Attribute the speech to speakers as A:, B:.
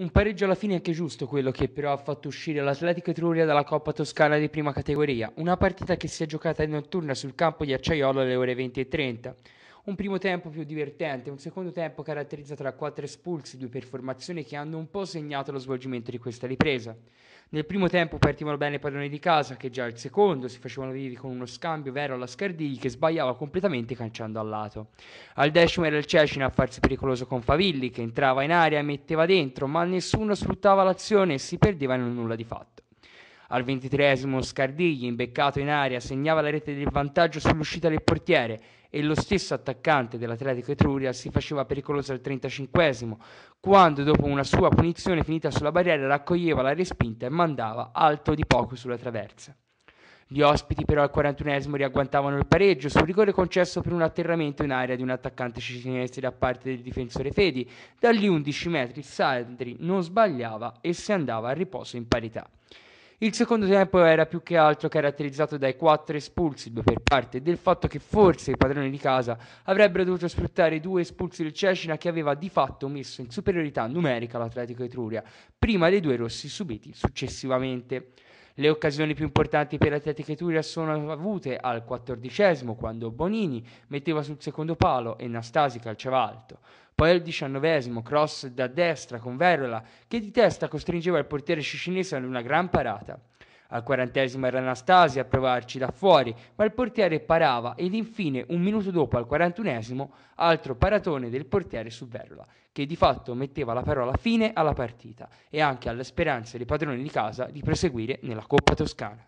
A: Un pareggio alla fine anche giusto quello che però ha fatto uscire l'Atletico Etruria dalla Coppa Toscana di prima categoria, una partita che si è giocata in notturna sul campo di Acciaiolo alle ore 20.30 un primo tempo più divertente, un secondo tempo caratterizzato da quattro espulsi, due performazioni che hanno un po' segnato lo svolgimento di questa ripresa. Nel primo tempo partivano bene i padroni di casa, che già al secondo si facevano vivi con uno scambio vero alla Scardigli che sbagliava completamente canciando al lato. Al decimo era il Cecina a farsi pericoloso con Favilli, che entrava in aria e metteva dentro, ma nessuno sfruttava l'azione e si perdeva in un nulla di fatto. Al ventitreesimo Scardigli, imbeccato in aria, segnava la rete del vantaggio sull'uscita del portiere e lo stesso attaccante dell'Atletico Etruria si faceva pericoloso al trentacinquesimo, quando dopo una sua punizione finita sulla barriera raccoglieva la respinta e mandava alto di poco sulla traversa. Gli ospiti però al 41 riagguantavano il pareggio sul rigore concesso per un atterramento in aria di un attaccante cinese da parte del difensore Fedi. Dagli 11 metri Sandri non sbagliava e si andava a riposo in parità. Il secondo tempo era più che altro caratterizzato dai quattro espulsi, due per parte, e del fatto che forse i padroni di casa avrebbero dovuto sfruttare i due espulsi del Cecina che aveva di fatto messo in superiorità numerica l'Atletico Etruria, prima dei due rossi subiti successivamente. Le occasioni più importanti per l'Atletico Etruria sono avute al quattordicesimo, quando Bonini metteva sul secondo palo e Nastasi calciava alto. Poi al diciannovesimo cross da destra con Verola che di testa costringeva il portiere cicinese ad una gran parata. Al quarantesimo era Anastasia a provarci da fuori, ma il portiere parava ed infine, un minuto dopo al quarantunesimo, altro paratone del portiere su Verola, che di fatto metteva la parola fine alla partita e anche alle speranze dei padroni di casa di proseguire nella Coppa Toscana.